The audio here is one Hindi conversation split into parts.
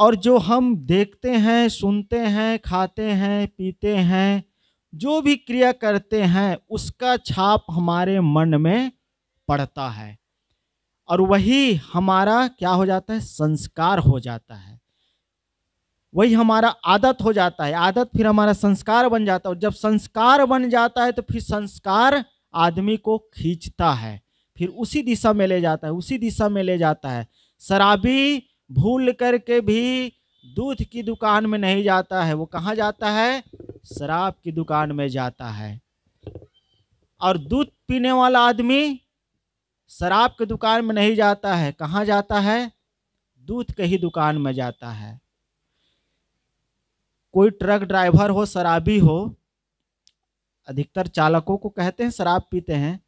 और जो हम देखते हैं सुनते हैं खाते हैं पीते हैं जो भी क्रिया करते हैं उसका छाप हमारे मन में पड़ता है और वही हमारा क्या हो जाता है संस्कार हो जाता है वही हमारा आदत हो जाता है आदत फिर हमारा संस्कार बन जाता है और जब संस्कार बन जाता है तो फिर संस्कार आदमी को खींचता है फिर उसी दिशा में ले जाता है उसी दिशा में ले जाता है शराबी भूल करके भी दूध की दुकान में नहीं जाता है वो कहाँ जाता है शराब की दुकान में जाता है और दूध पीने वाला आदमी शराब की दुकान में नहीं जाता है कहाँ जाता है दूध के ही दुकान में जाता है कोई ट्रक ड्राइवर हो शराबी हो अधिकतर चालकों को कहते हैं शराब पीते हैं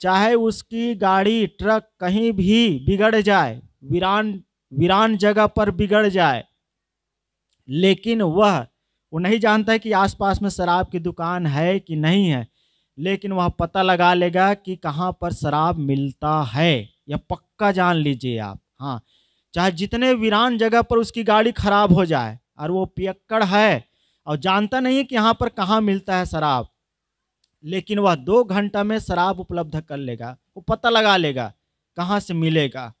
चाहे उसकी गाड़ी ट्रक कहीं भी बिगड़ जाए वीरान वीरान जगह पर बिगड़ जाए लेकिन वह वो नहीं जानता है कि आसपास में शराब की दुकान है कि नहीं है लेकिन वह पता लगा लेगा कि कहाँ पर शराब मिलता है यह पक्का जान लीजिए आप हाँ चाहे जितने वीरान जगह पर उसकी गाड़ी खराब हो जाए और वो पियक्कड़ है और जानता नहीं है कि यहाँ पर कहाँ मिलता है शराब लेकिन वह दो घंटा में शराब उपलब्ध कर लेगा वो पता लगा लेगा कहाँ से मिलेगा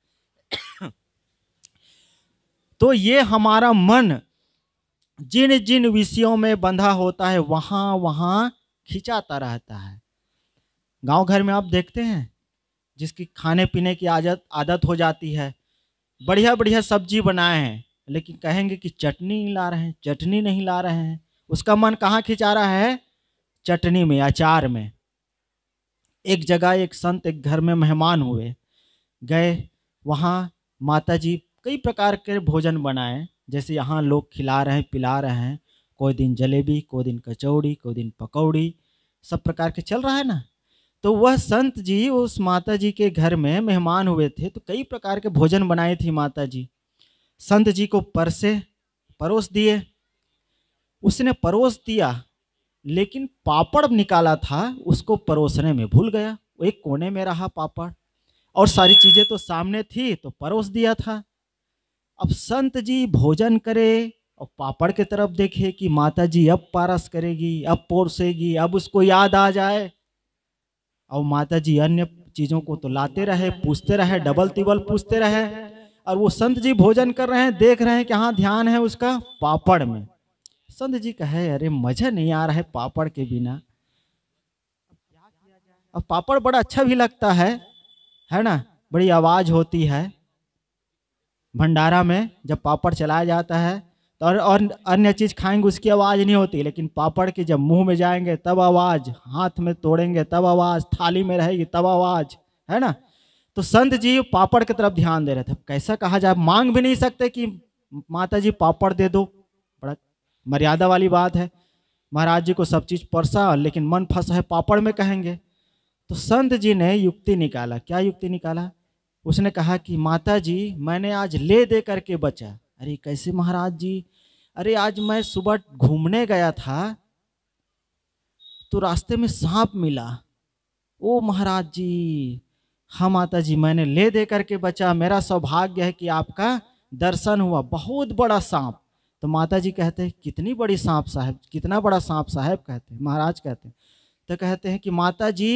तो ये हमारा मन जिन जिन विषयों में बंधा होता है वहाँ वहाँ खिंचाता रहता है गांव घर में आप देखते हैं जिसकी खाने पीने की आदत आदत हो जाती है बढ़िया बढ़िया सब्जी बनाए हैं लेकिन कहेंगे कि चटनी ला रहे हैं चटनी नहीं ला रहे हैं उसका मन कहाँ खिंचा रहा है चटनी में अचार में एक जगह एक संत एक घर में मेहमान हुए गए वहाँ माता जी कई प्रकार के भोजन बनाए जैसे यहाँ लोग खिला रहे हैं पिला रहे हैं कोई दिन जलेबी कोई दिन कचौड़ी कोई दिन पकौड़ी सब प्रकार के चल रहा है ना तो वह संत जी उस माता जी के घर में मेहमान हुए थे तो कई प्रकार के भोजन बनाए थी माता जी संत जी को परसे परोस दिए उसने परोस दिया लेकिन पापड़ निकाला था उसको परोसने में भूल गया वो एक कोने में रहा पापड़ और सारी चीज़ें तो सामने थी तो परोस दिया था अब संत जी भोजन करे और पापड़ के तरफ देखे कि माता जी अब पारस करेगी अब पोरसेगी अब उसको याद आ जाए और माता जी अन्य चीज़ों को तो लाते रहे पूछते रहे डबल तिबल पूछते रहे और वो संत जी भोजन कर रहे हैं देख रहे हैं कि हाँ ध्यान है उसका पापड़ में संत जी कहे अरे मज़ा नहीं आ रहा है पापड़ के बिना अब पापड़ बड़ा अच्छा भी लगता है है ना बड़ी आवाज़ होती है भंडारा में जब पापड़ चलाया जाता है तो और, अन्य चीज़ खाएंगे उसकी आवाज़ नहीं होती लेकिन पापड़ के जब मुंह में जाएंगे तब आवाज़ हाथ में तोड़ेंगे तब आवाज़ थाली में रहेगी तब आवाज़ है ना तो संत जी पापड़ की तरफ ध्यान दे रहे थे कैसा कहा जाए मांग भी नहीं सकते कि माता जी पापड़ दे दो बड़ा मर्यादा वाली बात है महाराज जी को सब चीज़ परसा लेकिन मन फंसा है पापड़ में कहेंगे तो संत जी ने युक्ति निकाला क्या युक्ति निकाला उसने कहा कि माता जी मैंने आज ले दे करके बचा अरे कैसे महाराज जी अरे आज मैं सुबह घूमने गया था तो रास्ते में सांप मिला ओ महाराज जी हाँ माता जी मैंने ले दे करके बचा मेरा सौभाग्य है कि आपका दर्शन हुआ बहुत बड़ा सांप तो माता जी कहते हैं कितनी बड़ी सांप साहब कितना बड़ा सांप साहब कहते हैं महाराज कहते हैं तो कहते हैं कि माता जी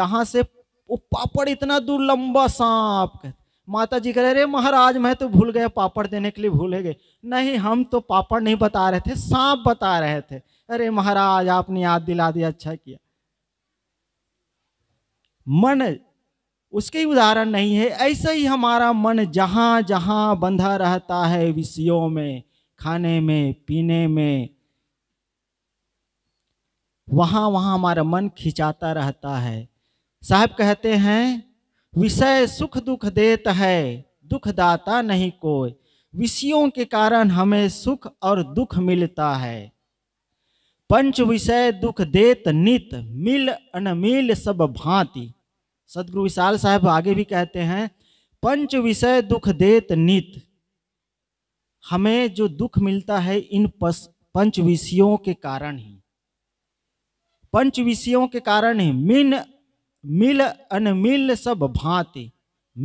यहाँ से वो पापड़ इतना दूर लंबा सांप कहते माता जी कह रहे अरे महाराज मैं तो भूल गया पापड़ देने के लिए भूले गए नहीं हम तो पापड़ नहीं बता रहे थे सांप बता रहे थे अरे महाराज आपने याद दिला दिया अच्छा किया मन उसके ही उदाहरण नहीं है ऐसे ही हमारा मन जहाँ जहाँ बंधा रहता है विषयों में खाने में पीने में वहाँ वहाँ हमारा मन खिंचाता रहता है साहब कहते हैं विषय सुख दुख देत है दुख दाता नहीं कोई विषयों के कारण हमें सुख और दुख मिलता है पंच विषय दुख देत नित मिल अनमिल सब भांति सदगुरु विशाल साहब आगे भी कहते हैं पंच विषय दुख देत नित हमें जो दुख मिलता है इन पंच विषयों के कारण ही पंच विषयों के कारण ही मिन मिल अनमिल सब भांति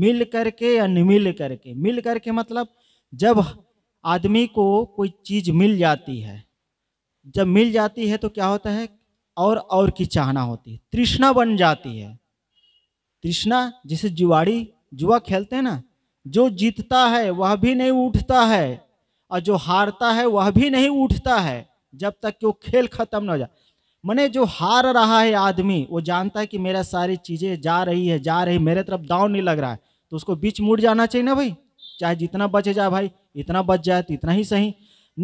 मिल करके अनमिल करके मिल करके मतलब जब आदमी को कोई चीज़ मिल जाती है जब मिल जाती है तो क्या होता है और और की चाहना होती है तृष्णा बन जाती है तृष्णा जिसे जुआड़ी जुआ खेलते हैं ना जो जीतता है वह भी नहीं उठता है और जो हारता है वह भी नहीं उठता है जब तक कि वो खेल खत्म ना हो जाए मैंने जो हार रहा है आदमी वो जानता है कि मेरा सारी चीज़ें जा रही है जा रही मेरे तरफ दाव नहीं लग रहा है तो उसको बीच मुड़ जाना चाहिए ना भाई चाहे जितना बचे जाए भाई इतना बच जाए तो इतना ही सही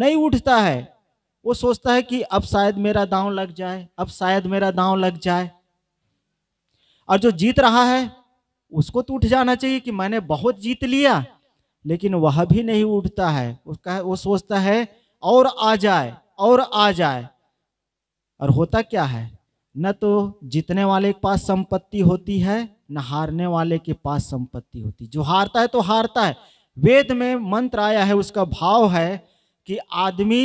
नहीं उठता है वो सोचता है कि अब शायद मेरा दाव लग जाए अब शायद मेरा दाव लग जाए और जो जीत रहा है उसको तो उठ जाना चाहिए कि मैंने बहुत जीत लिया लेकिन वह भी नहीं उठता है उसका वो सोचता है और आ जाए और आ जाए और होता क्या है न तो जीतने वाले के पास संपत्ति होती है न हारने वाले के पास संपत्ति होती जो हारता है तो हारता है वेद में मंत्र आया है उसका भाव है कि आदमी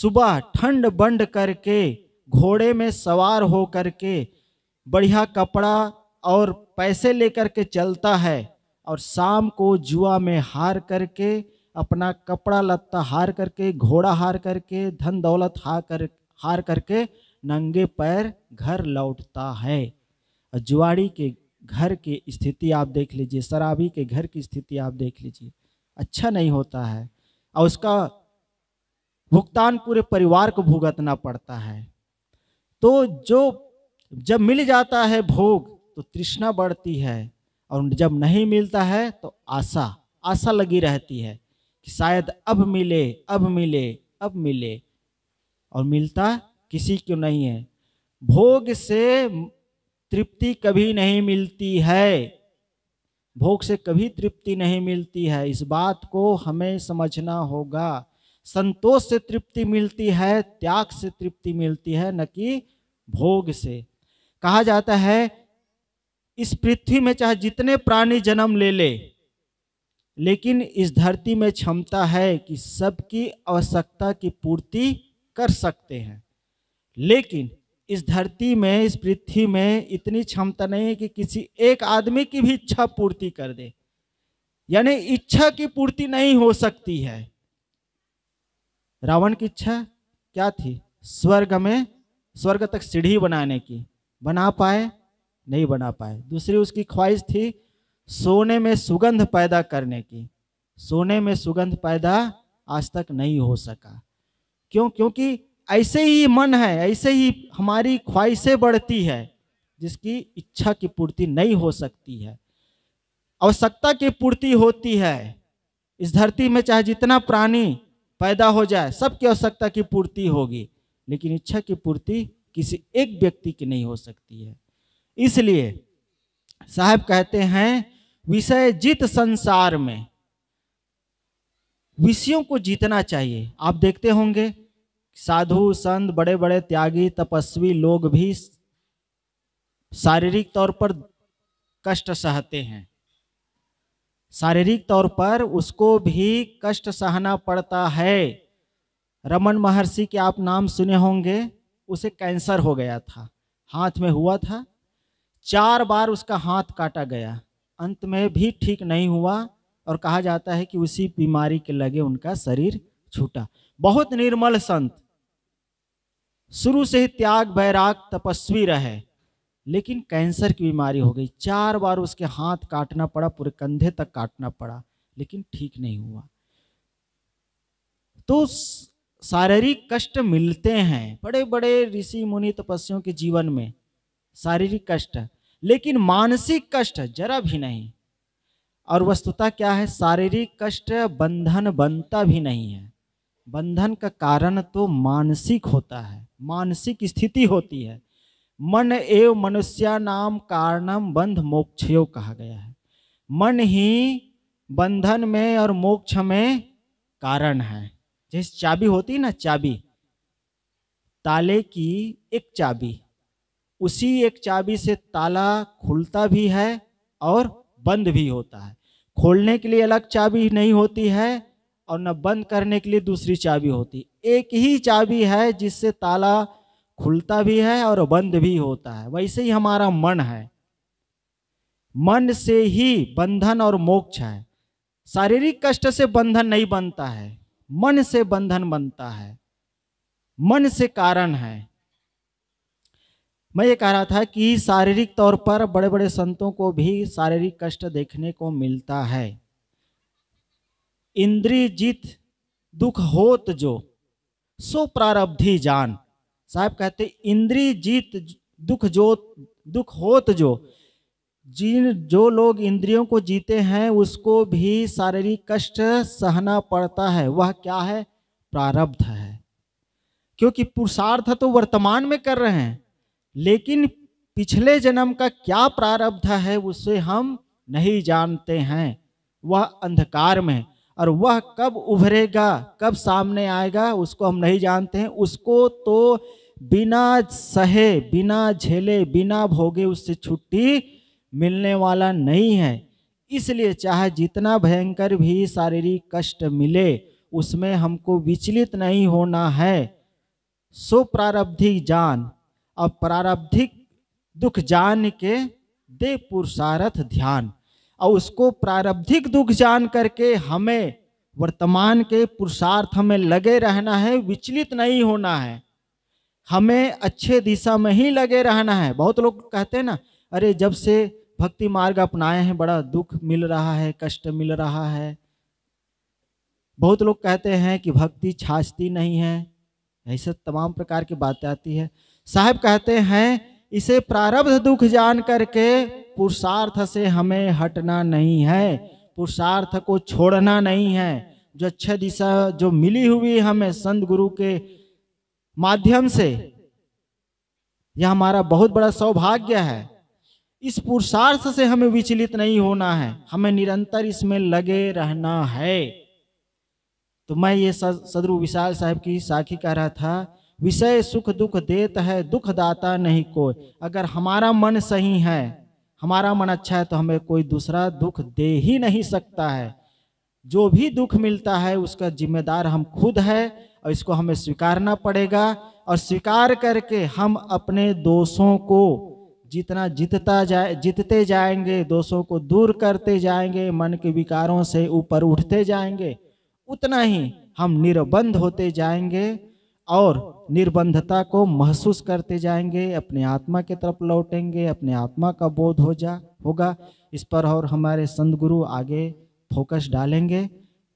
सुबह ठंड बंड करके घोड़े में सवार हो करके बढ़िया कपड़ा और पैसे लेकर के चलता है और शाम को जुआ में हार करके अपना कपड़ा लत्ता हार करके घोड़ा हार करके धन दौलत हार कर हार करके नंगे पैर घर लौटता है जुआड़ी के घर की स्थिति आप देख लीजिए शराबी के घर की स्थिति आप देख लीजिए अच्छा नहीं होता है और उसका भुगतान पूरे परिवार को भुगतना पड़ता है तो जो जब मिल जाता है भोग तो तृष्णा बढ़ती है और जब नहीं मिलता है तो आशा आशा लगी रहती है कि शायद अब मिले अब मिले अब मिले और मिलता किसी को नहीं है भोग से तृप्ति कभी नहीं मिलती है भोग से कभी तृप्ति नहीं मिलती है इस बात को हमें समझना होगा संतोष से तृप्ति मिलती है त्याग से तृप्ति मिलती है न कि भोग से कहा जाता है इस पृथ्वी में चाहे जितने प्राणी जन्म ले ले लेकिन इस धरती में क्षमता है कि सबकी आवश्यकता की पूर्ति कर सकते हैं लेकिन इस धरती में इस पृथ्वी में इतनी क्षमता नहीं है कि किसी एक आदमी की भी इच्छा पूर्ति कर दे यानी इच्छा की पूर्ति नहीं हो सकती है रावण की इच्छा क्या थी स्वर्ग में स्वर्ग तक सीढ़ी बनाने की बना पाए नहीं बना पाए दूसरी उसकी ख्वाहिश थी सोने में सुगंध पैदा करने की सोने में सुगंध पैदा आज तक नहीं हो सका क्यों क्योंकि ऐसे ही मन है ऐसे ही हमारी ख्वाहिशें बढ़ती है जिसकी इच्छा की पूर्ति नहीं हो सकती है आवश्यकता की पूर्ति होती है इस धरती में चाहे जितना प्राणी पैदा हो जाए सबकी आवश्यकता की पूर्ति होगी लेकिन इच्छा की पूर्ति किसी एक व्यक्ति की नहीं हो सकती है इसलिए साहब कहते हैं विषय जित संसार में विषयों को जीतना चाहिए आप देखते होंगे साधु संत बड़े बड़े त्यागी तपस्वी लोग भी शारीरिक तौर पर कष्ट सहते हैं शारीरिक तौर पर उसको भी कष्ट सहना पड़ता है रमन महर्षि के आप नाम सुने होंगे उसे कैंसर हो गया था हाथ में हुआ था चार बार उसका हाथ काटा गया अंत में भी ठीक नहीं हुआ और कहा जाता है कि उसी बीमारी के लगे उनका शरीर छूटा बहुत निर्मल संत शुरू से ही त्याग बैराग तपस्वी रहे लेकिन कैंसर की बीमारी हो गई चार बार उसके हाथ काटना पड़ा पूरे कंधे तक काटना पड़ा लेकिन ठीक नहीं हुआ तो शारीरिक कष्ट मिलते हैं बड़े बड़े ऋषि मुनि तपस्वियों के जीवन में शारीरिक कष्ट लेकिन मानसिक कष्ट जरा भी नहीं और वस्तुता क्या है शारीरिक कष्ट बंधन बनता भी नहीं है बंधन का कारण तो मानसिक होता है मानसिक स्थिति होती है मन एव मनुष्य नाम कारणम बंध मोक्ष कहा गया है मन ही बंधन में और मोक्ष में कारण है जैसे चाबी होती है ना चाबी ताले की एक चाबी उसी एक चाबी से ताला खुलता भी है और बंद भी होता है खोलने के लिए अलग चाबी नहीं होती है और न बंद करने के लिए दूसरी चाबी होती एक ही चाबी है जिससे ताला खुलता भी है और बंद भी होता है वैसे ही हमारा मन है मन से ही बंधन और मोक्ष है शारीरिक कष्ट से बंधन नहीं बनता है मन से बंधन बनता है मन से कारण है मैं ये कह रहा था कि शारीरिक तौर पर बड़े बड़े संतों को भी शारीरिक कष्ट देखने को मिलता है जीत दुख होत जो सो प्रारब्धि जान साहब कहते जीत दुख जो दुख होत जो जिन जो लोग इंद्रियों को जीते हैं उसको भी शारीरिक कष्ट सहना पड़ता है वह क्या है प्रारब्ध है क्योंकि पुरुषार्थ तो वर्तमान में कर रहे हैं लेकिन पिछले जन्म का क्या प्रारब्ध है उसे हम नहीं जानते हैं वह अंधकार में और वह कब उभरेगा कब सामने आएगा उसको हम नहीं जानते हैं उसको तो बिना सहे बिना झेले बिना भोगे उससे छुट्टी मिलने वाला नहीं है इसलिए चाहे जितना भयंकर भी शारीरिक कष्ट मिले उसमें हमको विचलित नहीं होना है सुप्रारब्धिक जान और प्रारब्धिक दुख जान के दे पुरुषार्थ ध्यान और उसको प्रारब्धिक दुख जान करके हमें वर्तमान के पुरुषार्थ में लगे रहना है विचलित नहीं होना है हमें अच्छे दिशा में ही लगे रहना है बहुत लोग कहते हैं ना अरे जब से भक्ति मार्ग अपनाए हैं बड़ा दुख मिल रहा है कष्ट मिल रहा है बहुत लोग कहते हैं कि भक्ति छाछती नहीं है ऐसे तमाम प्रकार की बातें आती है साहब कहते हैं इसे प्रारब्ध दुख जान करके पुरुषार्थ से हमें हटना नहीं है पुरुषार्थ को छोड़ना नहीं है जो अच्छे दिशा जो मिली हुई हमें संत गुरु के माध्यम से यह हमारा बहुत बड़ा सौभाग्य है इस पुरुषार्थ से हमें विचलित नहीं होना है हमें निरंतर इसमें लगे रहना है तो मैं ये सदरु विशाल साहब की साखी कह रहा था विषय सुख दुख देत है दुख दाता नहीं कोई अगर हमारा मन सही है हमारा मन अच्छा है तो हमें कोई दूसरा दुख दे ही नहीं सकता है जो भी दुख मिलता है उसका जिम्मेदार हम खुद है और इसको हमें स्वीकारना पड़ेगा और स्वीकार करके हम अपने दोषों को जितना जीतता जाए जीतते जाएंगे दोषों को दूर करते जाएंगे मन के विकारों से ऊपर उठते जाएंगे उतना ही हम निर्बंध होते जाएंगे और निर्बंधता को महसूस करते जाएंगे अपने आत्मा की तरफ लौटेंगे अपने आत्मा का बोध हो जा होगा इस पर और हमारे संत गुरु आगे फोकस डालेंगे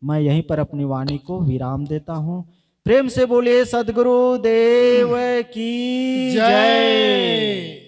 मैं यहीं पर अपनी वाणी को विराम देता हूँ प्रेम से बोलिए सदगुरु देव की जय